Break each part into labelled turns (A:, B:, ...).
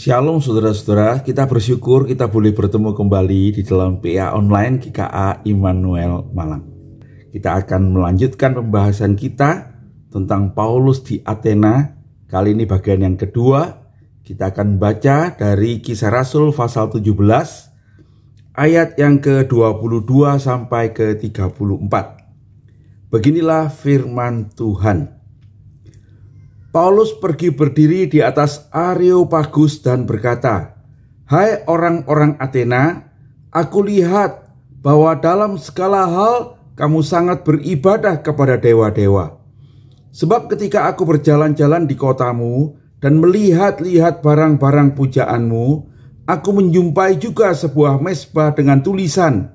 A: Shalom saudara-saudara, kita bersyukur kita boleh bertemu kembali di dalam PA Online GKA Immanuel Malang. Kita akan melanjutkan pembahasan kita tentang Paulus di Athena. Kali ini bagian yang kedua, kita akan baca dari kisah Rasul pasal 17, ayat yang ke-22 sampai ke-34. Beginilah firman Tuhan. Paulus pergi berdiri di atas Areopagus dan berkata, "Hai orang-orang Athena, aku lihat bahwa dalam segala hal kamu sangat beribadah kepada dewa-dewa. Sebab ketika aku berjalan-jalan di kotamu dan melihat-lihat barang-barang pujaanmu, aku menjumpai juga sebuah mesbah dengan tulisan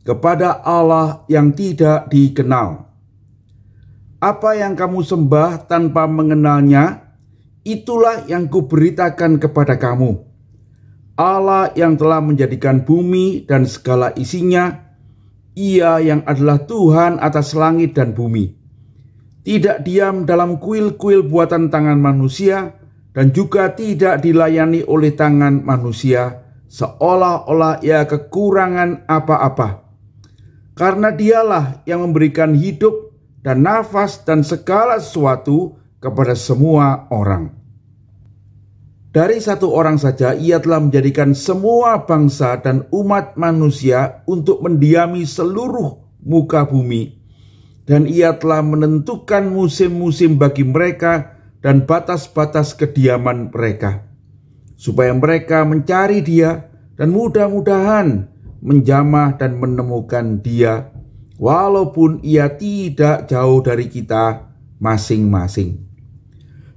A: kepada Allah yang tidak dikenal." Apa yang kamu sembah tanpa mengenalnya, itulah yang kuberitakan kepada kamu. Allah yang telah menjadikan bumi dan segala isinya, Ia yang adalah Tuhan atas langit dan bumi. Tidak diam dalam kuil-kuil buatan tangan manusia, dan juga tidak dilayani oleh tangan manusia, seolah-olah ia kekurangan apa-apa. Karena dialah yang memberikan hidup dan nafas dan segala sesuatu kepada semua orang. Dari satu orang saja ia telah menjadikan semua bangsa dan umat manusia untuk mendiami seluruh muka bumi dan ia telah menentukan musim-musim bagi mereka dan batas-batas kediaman mereka, supaya mereka mencari Dia dan mudah-mudahan menjamah dan menemukan Dia walaupun ia tidak jauh dari kita masing-masing.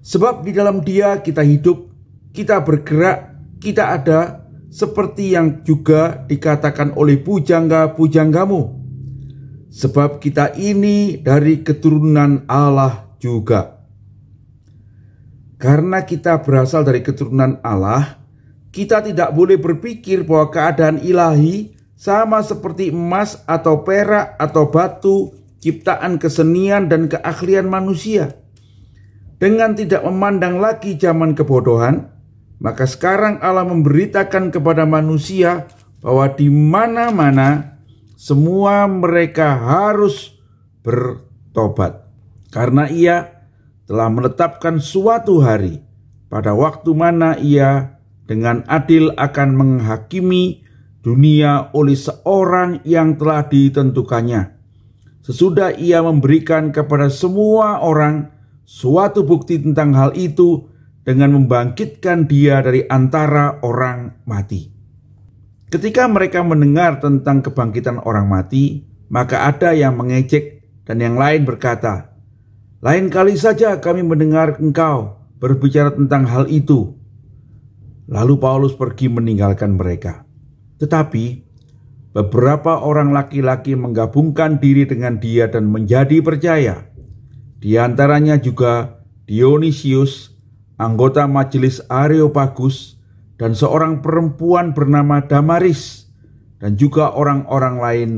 A: Sebab di dalam Dia kita hidup, kita bergerak, kita ada, seperti yang juga dikatakan oleh pujangga-pujanggamu. Sebab kita ini dari keturunan Allah juga. Karena kita berasal dari keturunan Allah, kita tidak boleh berpikir bahwa keadaan ilahi sama seperti emas atau perak atau batu, ciptaan kesenian dan keahlian manusia. Dengan tidak memandang lagi zaman kebodohan, maka sekarang Allah memberitakan kepada manusia bahwa di mana-mana semua mereka harus bertobat. Karena ia telah menetapkan suatu hari pada waktu mana ia dengan adil akan menghakimi dunia oleh seorang yang telah ditentukannya. Sesudah ia memberikan kepada semua orang suatu bukti tentang hal itu dengan membangkitkan dia dari antara orang mati. Ketika mereka mendengar tentang kebangkitan orang mati, maka ada yang mengecek dan yang lain berkata, "Lain kali saja kami mendengar engkau berbicara tentang hal itu." Lalu Paulus pergi meninggalkan mereka. Tetapi beberapa orang laki-laki menggabungkan diri dengan dia dan menjadi percaya. Di antaranya juga Dionysius, anggota majelis Areopagus, dan seorang perempuan bernama Damaris, dan juga orang-orang lain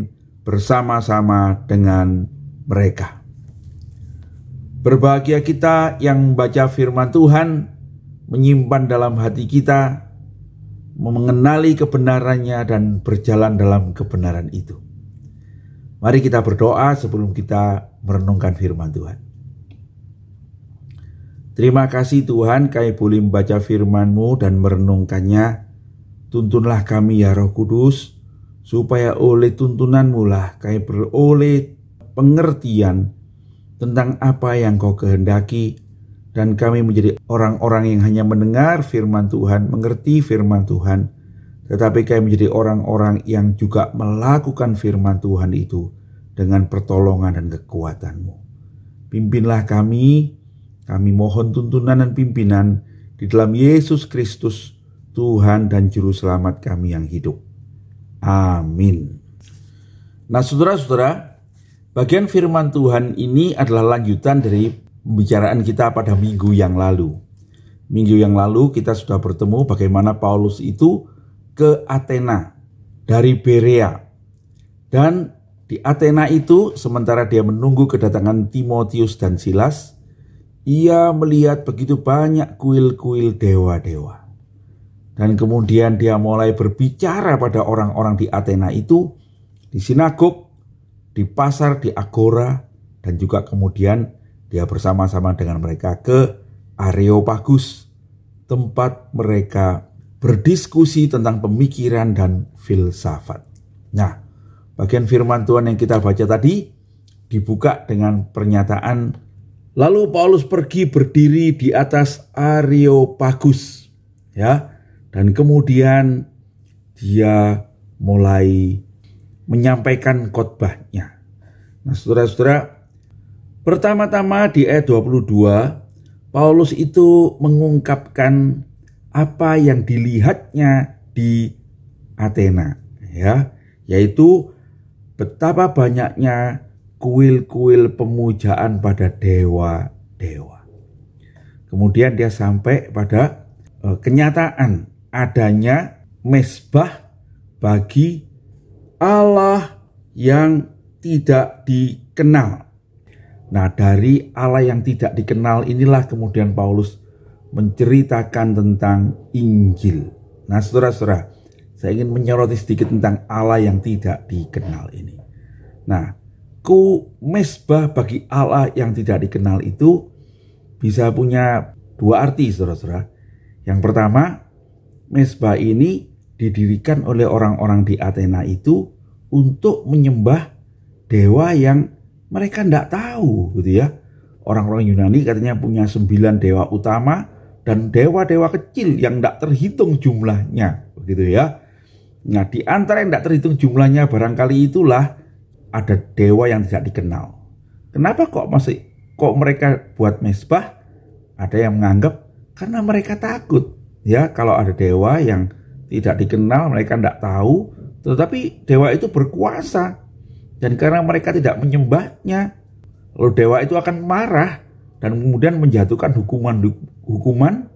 A: bersama-sama dengan mereka. Berbahagia kita yang membaca firman Tuhan, menyimpan dalam hati kita mengenali kebenarannya dan berjalan dalam kebenaran itu. Mari kita berdoa sebelum kita merenungkan firman Tuhan. Terima kasih Tuhan kami boleh membaca firman-Mu dan merenungkannya. Tuntunlah kami ya Roh Kudus, supaya oleh tuntunan-Mu lah kami beroleh pengertian tentang apa yang kau kehendaki dan kami menjadi orang-orang yang hanya mendengar firman Tuhan, mengerti firman Tuhan, tetapi kami menjadi orang-orang yang juga melakukan firman Tuhan itu dengan pertolongan dan kekuatan-Mu. Pimpinlah kami, kami mohon tuntunan dan pimpinan di dalam Yesus Kristus, Tuhan dan Juru Selamat kami yang hidup. Amin. Nah saudara-saudara, bagian firman Tuhan ini adalah lanjutan dari pembicaraan kita pada minggu yang lalu. Minggu yang lalu kita sudah bertemu bagaimana Paulus itu ke Athena dari Berea. Dan di Athena itu sementara dia menunggu kedatangan Timotius dan Silas, ia melihat begitu banyak kuil-kuil dewa-dewa. Dan kemudian dia mulai berbicara pada orang-orang di Athena itu di sinagog, di pasar, di agora, dan juga kemudian dia bersama-sama dengan mereka ke Areopagus, tempat mereka berdiskusi tentang pemikiran dan filsafat. Nah, bagian firman Tuhan yang kita baca tadi dibuka dengan pernyataan Lalu Paulus pergi berdiri di atas Areopagus, ya. Dan kemudian dia mulai menyampaikan khotbahnya. Nah, saudara-saudara, Pertama-tama di ayat 22, Paulus itu mengungkapkan apa yang dilihatnya di Athena ya, yaitu betapa banyaknya kuil-kuil pemujaan pada dewa-dewa. Kemudian dia sampai pada uh, kenyataan adanya mesbah bagi Allah yang tidak dikenal Nah, dari Allah yang tidak dikenal inilah kemudian Paulus menceritakan tentang Injil. Nah, saudara-saudara, saya ingin menyoroti sedikit tentang Allah yang tidak dikenal ini. Nah, ku mesbah bagi Allah yang tidak dikenal itu bisa punya dua arti, saudara-saudara. Yang pertama, mesbah ini didirikan oleh orang-orang di Athena itu untuk menyembah dewa yang mereka tidak tahu gitu ya. Orang-orang Yunani katanya punya sembilan dewa utama dan dewa-dewa kecil yang tidak terhitung jumlahnya begitu ya. Nah di antara yang tidak terhitung jumlahnya barangkali itulah ada dewa yang tidak dikenal. Kenapa kok masih kok mereka buat mesbah? Ada yang menganggap karena mereka takut ya kalau ada dewa yang tidak dikenal mereka tidak tahu tetapi dewa itu berkuasa dan karena mereka tidak menyembahnya, lalu dewa itu akan marah dan kemudian menjatuhkan hukuman hukuman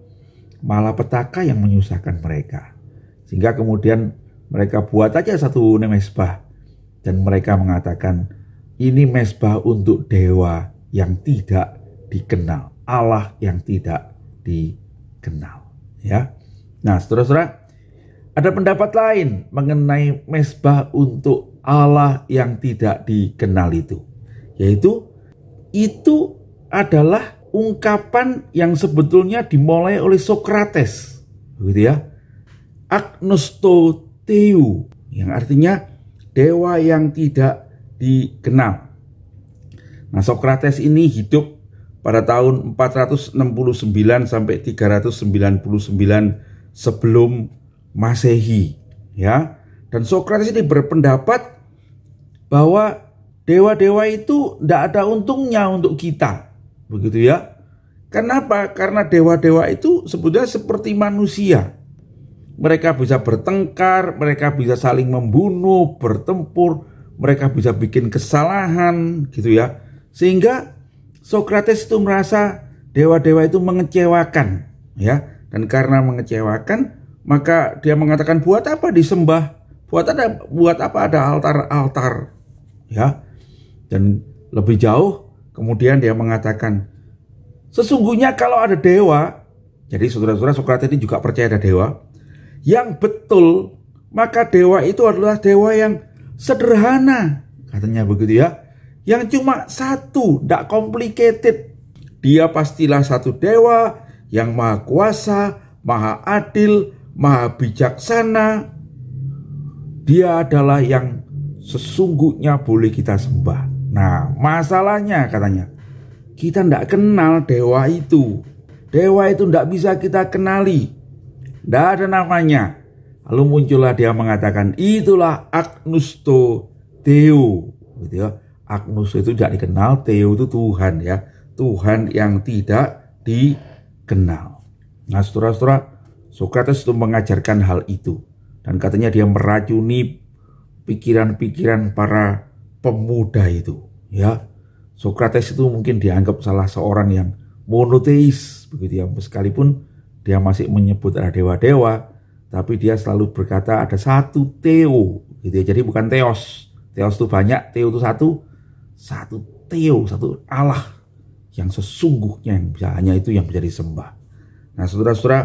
A: malapetaka yang menyusahkan mereka. Sehingga kemudian mereka buat aja satu mesbah dan mereka mengatakan ini mesbah untuk dewa yang tidak dikenal, Allah yang tidak dikenal, ya. Nah, seterusnya ada pendapat lain mengenai mesbah untuk Allah yang tidak dikenal itu. Yaitu itu adalah ungkapan yang sebetulnya dimulai oleh Sokrates, gitu ya. Agnosto teu yang artinya dewa yang tidak dikenal. Nah, Sokrates ini hidup pada tahun 469 sampai 399 sebelum Masehi, ya. Dan Sokrates ini berpendapat bahwa dewa-dewa itu tidak ada untungnya untuk kita. Begitu ya. Kenapa? Karena dewa-dewa itu sebetulnya seperti manusia. Mereka bisa bertengkar, mereka bisa saling membunuh, bertempur, mereka bisa bikin kesalahan gitu ya. Sehingga Socrates itu merasa dewa-dewa itu mengecewakan ya. Dan karena mengecewakan, maka dia mengatakan buat apa disembah? Buat ada buat apa ada altar-altar ya. Dan lebih jauh kemudian dia mengatakan sesungguhnya kalau ada dewa, jadi saudara-saudara Sokrates ini juga percaya ada dewa yang betul, maka dewa itu adalah dewa yang sederhana, katanya begitu ya. Yang cuma satu, tidak complicated. Dia pastilah satu dewa yang maha kuasa, maha adil, maha bijaksana. Dia adalah yang sesungguhnya boleh kita sembah. Nah, masalahnya katanya, kita tidak kenal dewa itu. Dewa itu tidak bisa kita kenali. Tidak ada namanya. Lalu muncullah dia mengatakan, itulah Agnusto Deo. Gitu ya. Agnus itu tidak dikenal, Theo itu Tuhan ya. Tuhan yang tidak dikenal. Nah, saudara-saudara, Socrates itu mengajarkan hal itu. Dan katanya dia meracuni pikiran-pikiran para pemuda itu, ya. Sokrates itu mungkin dianggap salah seorang yang monoteis begitu ya, meskipun dia masih menyebut ada dewa-dewa, tapi dia selalu berkata ada satu teo gitu ya. Jadi bukan teos. Teos itu banyak, teo itu satu, satu teo, satu Allah yang sesungguhnya yang bisa hanya itu yang menjadi sembah. Nah, saudara-saudara,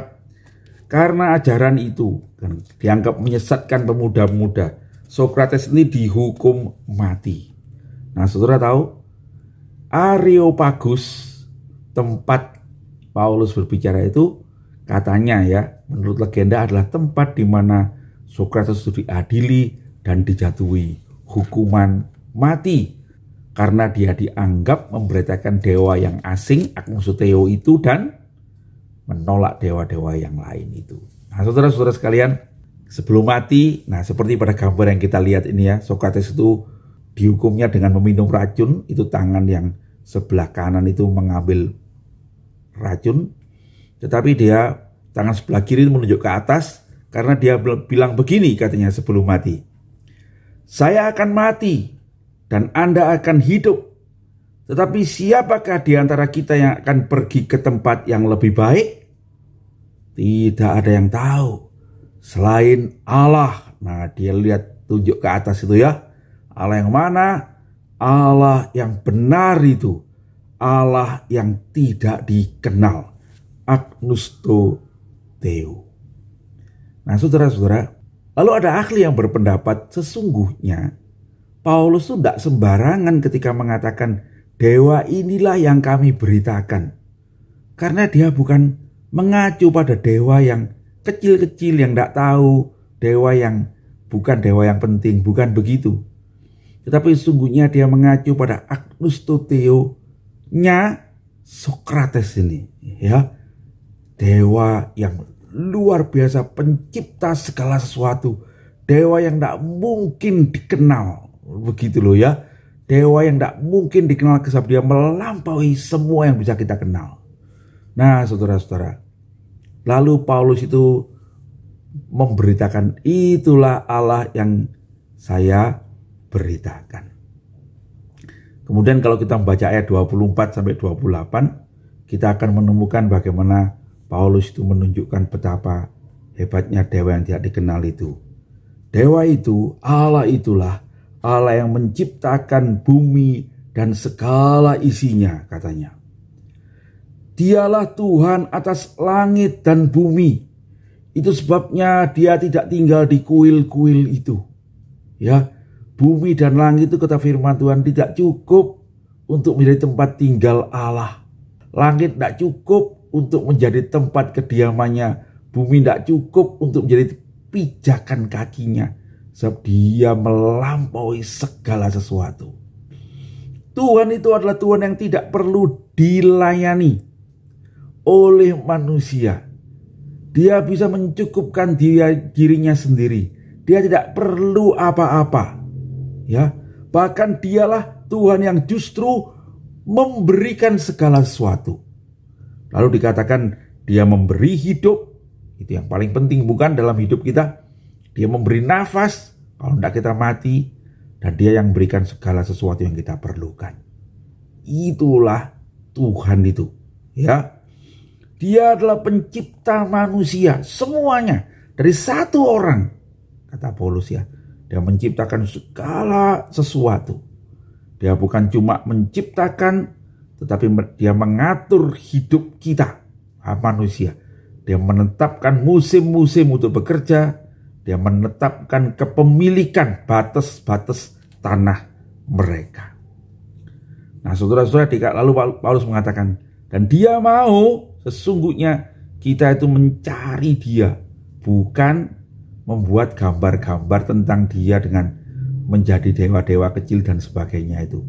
A: karena ajaran itu dianggap menyesatkan pemuda-pemuda, Socrates ini dihukum mati. Nah, saudara tahu Areopagus tempat Paulus berbicara itu katanya ya menurut legenda adalah tempat di mana Socrates itu diadili dan dijatuhi hukuman mati karena dia dianggap memberitakan dewa yang asing Suteo itu dan menolak dewa-dewa yang lain itu. Nah, saudara-saudara sekalian, sebelum mati. Nah, seperti pada gambar yang kita lihat ini ya, Socrates itu dihukumnya dengan meminum racun, itu tangan yang sebelah kanan itu mengambil racun, tetapi dia tangan sebelah kiri menunjuk ke atas karena dia bilang begini katanya sebelum mati. Saya akan mati dan Anda akan hidup. Tetapi siapakah di antara kita yang akan pergi ke tempat yang lebih baik? Tidak ada yang tahu selain Allah. Nah, dia lihat tunjuk ke atas itu ya. Allah yang mana? Allah yang benar itu. Allah yang tidak dikenal. Agnusto Deo. Nah, saudara-saudara, lalu ada ahli yang berpendapat sesungguhnya Paulus itu tidak sembarangan ketika mengatakan dewa inilah yang kami beritakan. Karena dia bukan mengacu pada dewa yang kecil-kecil yang tidak tahu dewa yang bukan dewa yang penting, bukan begitu. Tetapi sungguhnya dia mengacu pada Agnus nya Sokrates ini ya dewa yang luar biasa pencipta segala sesuatu dewa yang tidak mungkin dikenal begitu loh ya dewa yang tidak mungkin dikenal kesab melampaui semua yang bisa kita kenal nah saudara-saudara Lalu Paulus itu memberitakan itulah Allah yang saya beritakan. Kemudian kalau kita membaca ayat 24 sampai 28, kita akan menemukan bagaimana Paulus itu menunjukkan betapa hebatnya dewa yang tidak dikenal itu. Dewa itu, Allah itulah, Allah yang menciptakan bumi dan segala isinya katanya. Dialah Tuhan atas langit dan bumi. Itu sebabnya dia tidak tinggal di kuil-kuil itu. Ya, bumi dan langit itu kata firman Tuhan tidak cukup untuk menjadi tempat tinggal Allah. Langit tidak cukup untuk menjadi tempat kediamannya. Bumi tidak cukup untuk menjadi pijakan kakinya. Sebab dia melampaui segala sesuatu. Tuhan itu adalah Tuhan yang tidak perlu dilayani oleh manusia. Dia bisa mencukupkan dia, dirinya sendiri. Dia tidak perlu apa-apa. Ya, bahkan dialah Tuhan yang justru memberikan segala sesuatu. Lalu dikatakan dia memberi hidup, itu yang paling penting bukan dalam hidup kita. Dia memberi nafas, kalau tidak kita mati, dan dia yang berikan segala sesuatu yang kita perlukan. Itulah Tuhan itu, ya. Dia adalah pencipta manusia, semuanya dari satu orang. Kata Paulus ya, dia menciptakan segala sesuatu. Dia bukan cuma menciptakan, tetapi dia mengatur hidup kita, ah, manusia. Dia menetapkan musim-musim untuk bekerja, dia menetapkan kepemilikan batas-batas tanah mereka. Nah, saudara-saudara, lalu Paulus mengatakan, dan dia mau Sesungguhnya kita itu mencari dia, bukan membuat gambar-gambar tentang dia dengan menjadi dewa-dewa kecil dan sebagainya itu.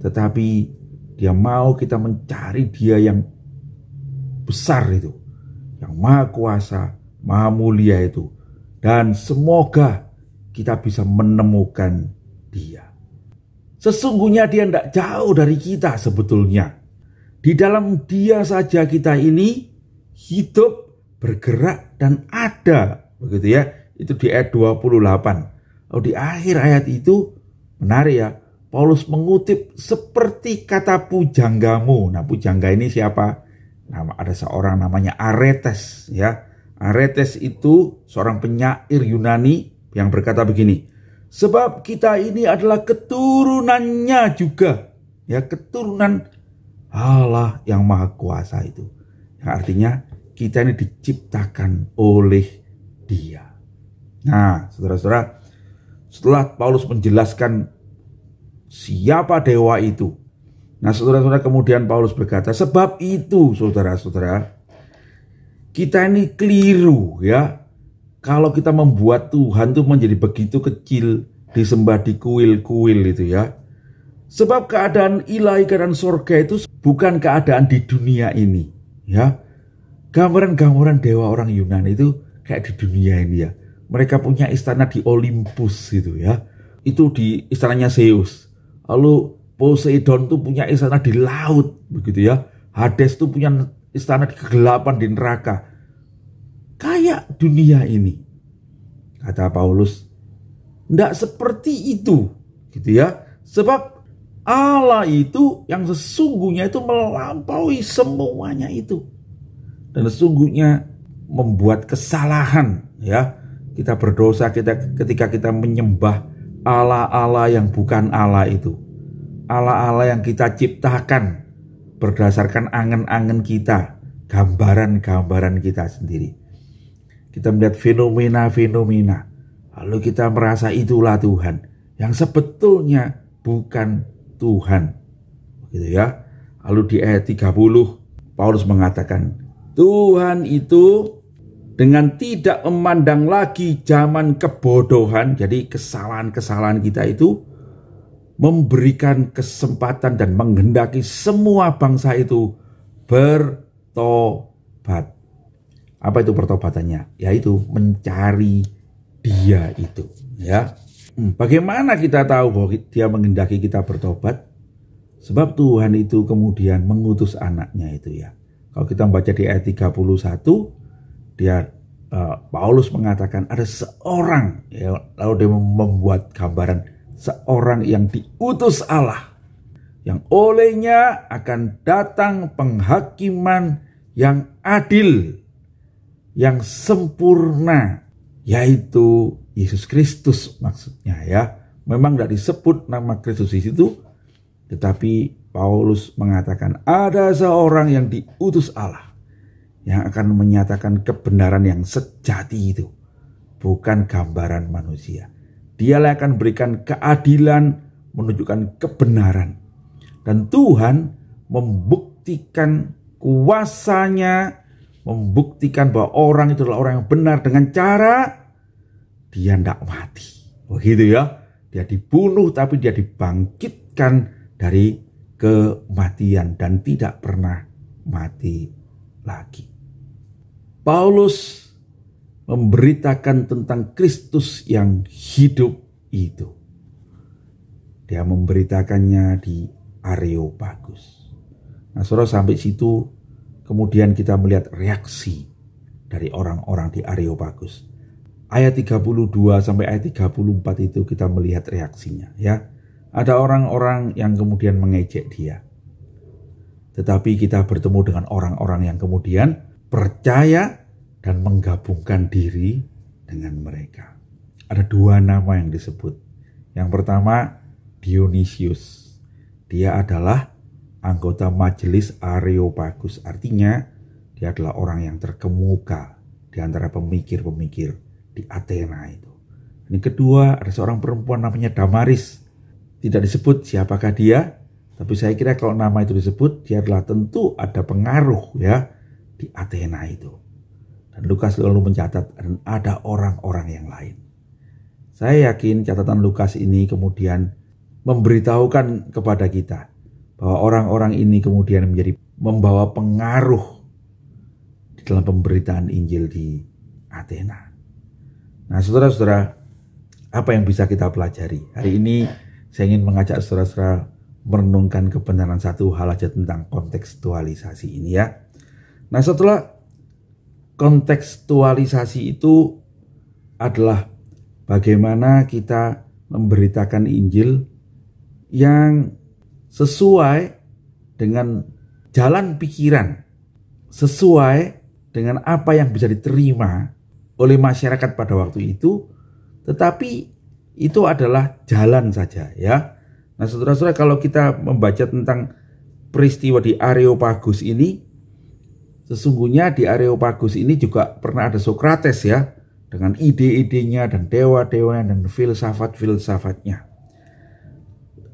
A: Tetapi dia mau kita mencari dia yang besar itu, yang maha kuasa, maha mulia itu. Dan semoga kita bisa menemukan dia. Sesungguhnya dia tidak jauh dari kita sebetulnya. Di dalam Dia saja kita ini hidup, bergerak dan ada, begitu ya. Itu di ayat 28. Lalu di akhir ayat itu menarik ya. Paulus mengutip seperti kata pujanggamu. Nah, pujangga ini siapa? Nama ada seorang namanya Aretes ya. Aretes itu seorang penyair Yunani yang berkata begini, sebab kita ini adalah keturunannya juga. Ya, keturunan Allah yang Maha Kuasa itu. Yang artinya kita ini diciptakan oleh Dia. Nah, saudara-saudara, setelah Paulus menjelaskan siapa dewa itu, nah saudara-saudara kemudian Paulus berkata, sebab itu saudara-saudara, kita ini keliru ya. Kalau kita membuat Tuhan itu menjadi begitu kecil, disembah di kuil-kuil itu ya. Sebab keadaan ilahi, keadaan surga itu bukan keadaan di dunia ini. Ya, Gambaran-gambaran dewa orang Yunani itu kayak di dunia ini ya. Mereka punya istana di Olympus gitu ya. Itu di istananya Zeus. Lalu Poseidon tuh punya istana di laut begitu ya. Hades tuh punya istana di kegelapan di neraka. Kayak dunia ini. Kata Paulus, tidak seperti itu gitu ya. Sebab Allah itu yang sesungguhnya itu melampaui semuanya itu. Dan sesungguhnya membuat kesalahan ya. Kita berdosa kita ketika kita menyembah Allah-Allah yang bukan Allah itu. Allah-Allah yang kita ciptakan berdasarkan angan-angan kita, gambaran-gambaran kita sendiri. Kita melihat fenomena-fenomena. Lalu kita merasa itulah Tuhan yang sebetulnya bukan Tuhan. Gitu ya. Lalu di ayat 30 Paulus mengatakan, Tuhan itu dengan tidak memandang lagi zaman kebodohan, jadi kesalahan-kesalahan kita itu memberikan kesempatan dan menghendaki semua bangsa itu bertobat. Apa itu pertobatannya? Yaitu mencari dia itu, ya. Hmm. bagaimana kita tahu bahwa dia mengendaki kita bertobat? Sebab Tuhan itu kemudian mengutus anaknya itu ya. Kalau kita membaca di ayat 31, dia uh, Paulus mengatakan ada seorang ya, lalu dia membuat gambaran seorang yang diutus Allah yang olehnya akan datang penghakiman yang adil yang sempurna yaitu Yesus Kristus maksudnya ya. Memang tidak disebut nama Kristus di situ, tetapi Paulus mengatakan ada seorang yang diutus Allah yang akan menyatakan kebenaran yang sejati itu, bukan gambaran manusia. Dialah yang akan berikan keadilan, menunjukkan kebenaran. Dan Tuhan membuktikan kuasanya, membuktikan bahwa orang itu adalah orang yang benar dengan cara dia tidak mati. Begitu oh, ya. Dia dibunuh tapi dia dibangkitkan dari kematian dan tidak pernah mati lagi. Paulus memberitakan tentang Kristus yang hidup itu. Dia memberitakannya di Areopagus. Nah, saudara sampai situ kemudian kita melihat reaksi dari orang-orang di Areopagus ayat 32 sampai ayat 34 itu kita melihat reaksinya ya. Ada orang-orang yang kemudian mengejek dia. Tetapi kita bertemu dengan orang-orang yang kemudian percaya dan menggabungkan diri dengan mereka. Ada dua nama yang disebut. Yang pertama Dionysius. Dia adalah anggota majelis Areopagus. Artinya dia adalah orang yang terkemuka di antara pemikir-pemikir di Athena itu. Ini kedua ada seorang perempuan namanya Damaris. Tidak disebut siapakah dia, tapi saya kira kalau nama itu disebut, dia adalah tentu ada pengaruh ya di Athena itu. Dan Lukas lalu mencatat dan ada orang-orang yang lain. Saya yakin catatan Lukas ini kemudian memberitahukan kepada kita bahwa orang-orang ini kemudian menjadi membawa pengaruh di dalam pemberitaan Injil di Athena. Nah, saudara-saudara, apa yang bisa kita pelajari? Hari ini ya. saya ingin mengajak saudara-saudara merenungkan kebenaran satu hal aja tentang kontekstualisasi ini ya. Nah, setelah kontekstualisasi itu adalah bagaimana kita memberitakan Injil yang sesuai dengan jalan pikiran, sesuai dengan apa yang bisa diterima oleh masyarakat pada waktu itu, tetapi itu adalah jalan saja ya. Nah, saudara-saudara kalau kita membaca tentang peristiwa di Areopagus ini, sesungguhnya di Areopagus ini juga pernah ada Sokrates ya dengan ide-idenya dan dewa-dewanya dan filsafat-filsafatnya.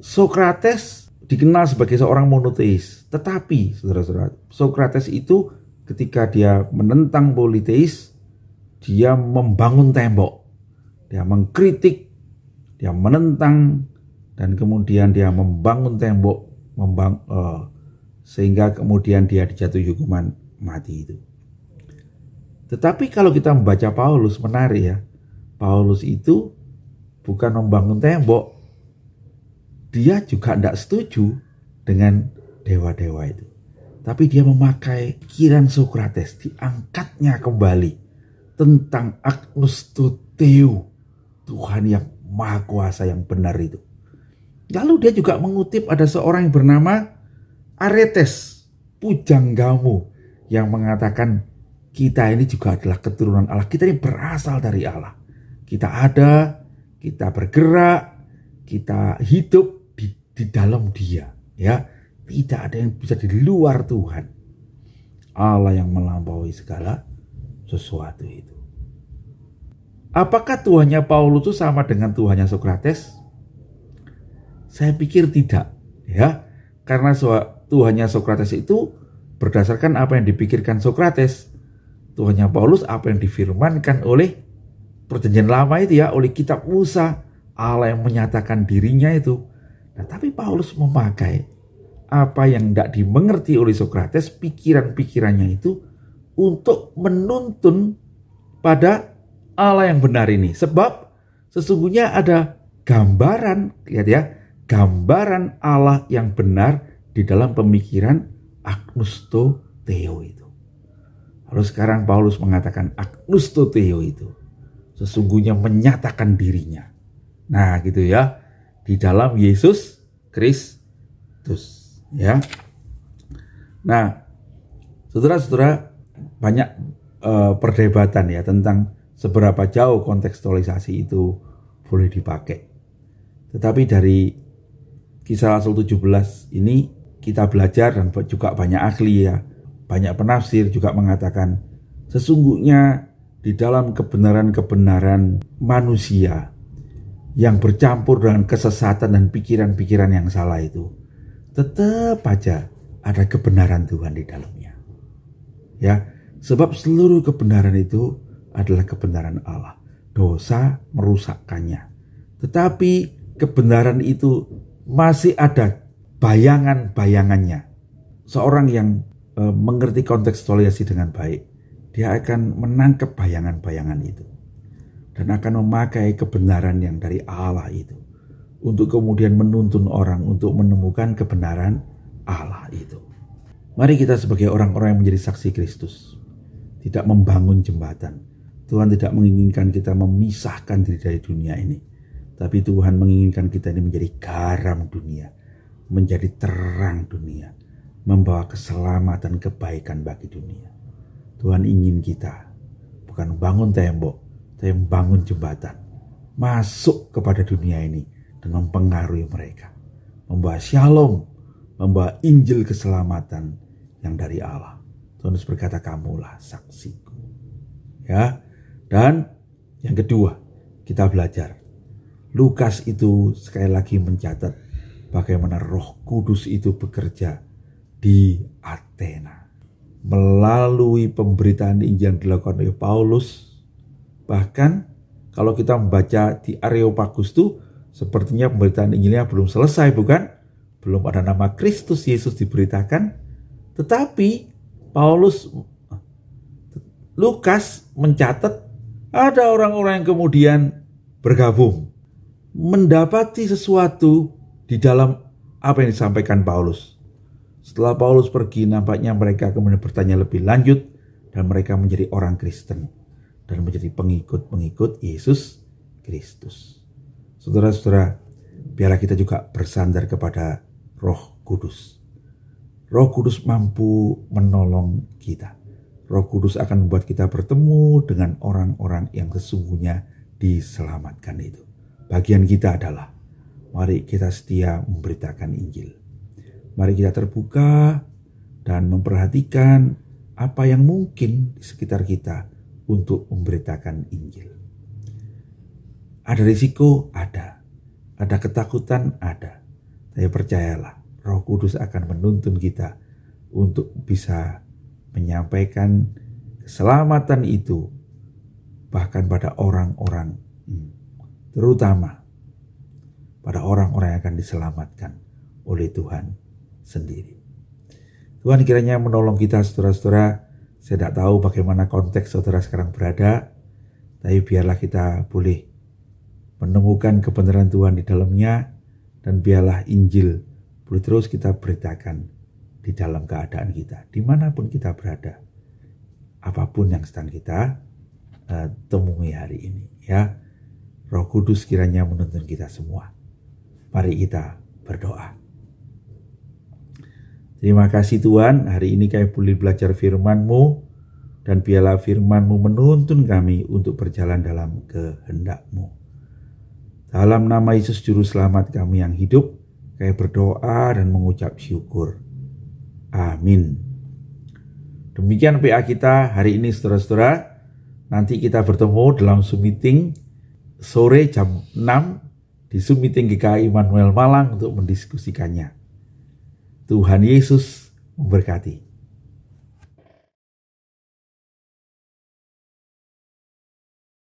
A: Sokrates dikenal sebagai seorang monoteis, tetapi saudara-saudara, Sokrates itu ketika dia menentang politeis, dia membangun tembok, dia mengkritik, dia menentang, dan kemudian dia membangun tembok, membang, uh, sehingga kemudian dia dijatuhi hukuman mati itu. Tetapi kalau kita membaca Paulus menarik ya, Paulus itu bukan membangun tembok, dia juga tidak setuju dengan dewa-dewa itu. Tapi dia memakai kiran Sokrates, diangkatnya kembali tentang Agnostoteu, Tuhan yang Maha Kuasa yang benar itu. Lalu dia juga mengutip ada seorang yang bernama Aretes, pujanggamu, yang mengatakan kita ini juga adalah keturunan Allah. Kita ini berasal dari Allah. Kita ada, kita bergerak, kita hidup di, di dalam Dia, ya. Tidak ada yang bisa di luar Tuhan. Allah yang melampaui segala sesuatu itu. Apakah Tuhannya Paulus itu sama dengan Tuhannya Sokrates? Saya pikir tidak, ya. Karena Tuhannya Sokrates itu berdasarkan apa yang dipikirkan Sokrates. Tuhannya Paulus apa yang difirmankan oleh perjanjian lama itu ya, oleh kitab Musa. Allah yang menyatakan dirinya itu. Nah, tapi Paulus memakai apa yang tidak dimengerti oleh Sokrates, pikiran-pikirannya itu untuk menuntun pada Allah yang benar ini. Sebab sesungguhnya ada gambaran, lihat ya, gambaran Allah yang benar di dalam pemikiran agnusto theo itu. Lalu sekarang Paulus mengatakan agnusto theo itu sesungguhnya menyatakan dirinya. Nah, gitu ya. Di dalam Yesus Kristus, ya. Nah, saudara-saudara, banyak uh, perdebatan ya tentang seberapa jauh kontekstualisasi itu boleh dipakai. Tetapi dari kisah Rasul 17 ini kita belajar dan juga banyak ahli ya, banyak penafsir juga mengatakan sesungguhnya di dalam kebenaran-kebenaran manusia yang bercampur dengan kesesatan dan pikiran-pikiran yang salah itu tetap aja ada kebenaran Tuhan di dalamnya. Ya, Sebab seluruh kebenaran itu adalah kebenaran Allah. Dosa merusakkannya. Tetapi kebenaran itu masih ada bayangan-bayangannya. Seorang yang e, mengerti toleransi dengan baik, dia akan menangkap bayangan-bayangan itu dan akan memakai kebenaran yang dari Allah itu untuk kemudian menuntun orang untuk menemukan kebenaran Allah itu. Mari kita sebagai orang-orang yang menjadi saksi Kristus tidak membangun jembatan. Tuhan tidak menginginkan kita memisahkan diri dari dunia ini. Tapi Tuhan menginginkan kita ini menjadi garam dunia, menjadi terang dunia, membawa keselamatan kebaikan bagi dunia. Tuhan ingin kita bukan bangun tembok, tapi bangun jembatan. Masuk kepada dunia ini dan mempengaruhi mereka. Membawa shalom, membawa Injil keselamatan yang dari Allah. Tuhan Yesus berkata, kamulah saksiku. Ya, dan yang kedua, kita belajar. Lukas itu sekali lagi mencatat bagaimana roh kudus itu bekerja di Athena. Melalui pemberitaan Injil yang dilakukan oleh Paulus, bahkan kalau kita membaca di Areopagus itu, sepertinya pemberitaan Injilnya belum selesai, bukan? Belum ada nama Kristus Yesus diberitakan, tetapi Paulus Lukas mencatat ada orang-orang yang kemudian bergabung mendapati sesuatu di dalam apa yang disampaikan Paulus. Setelah Paulus pergi, nampaknya mereka kemudian bertanya lebih lanjut dan mereka menjadi orang Kristen dan menjadi pengikut-pengikut Yesus Kristus. Saudara-saudara, biarlah kita juga bersandar kepada Roh Kudus Roh Kudus mampu menolong kita. Roh Kudus akan membuat kita bertemu dengan orang-orang yang sesungguhnya diselamatkan itu. Bagian kita adalah mari kita setia memberitakan Injil. Mari kita terbuka dan memperhatikan apa yang mungkin di sekitar kita untuk memberitakan Injil. Ada risiko? Ada. Ada ketakutan? Ada. Saya percayalah, Roh Kudus akan menuntun kita untuk bisa menyampaikan keselamatan itu bahkan pada orang-orang hmm, terutama pada orang-orang yang akan diselamatkan oleh Tuhan sendiri. Tuhan kiranya menolong kita saudara-saudara. Saya tidak tahu bagaimana konteks saudara sekarang berada, tapi biarlah kita boleh menemukan kebenaran Tuhan di dalamnya dan biarlah Injil boleh terus kita beritakan di dalam keadaan kita, dimanapun kita berada. Apapun yang sedang kita uh, temui hari ini. ya Roh Kudus kiranya menuntun kita semua. Mari kita berdoa. Terima kasih Tuhan, hari ini kami boleh belajar firman-Mu dan biarlah firman-Mu menuntun kami untuk berjalan dalam kehendak-Mu. Dalam nama Yesus Juru Selamat kami yang hidup, saya berdoa dan mengucap syukur. Amin. Demikian PA kita hari ini saudara-saudara. Nanti kita bertemu dalam Zoom meeting sore jam 6 di Zoom meeting GKI Manuel Malang untuk mendiskusikannya. Tuhan Yesus memberkati.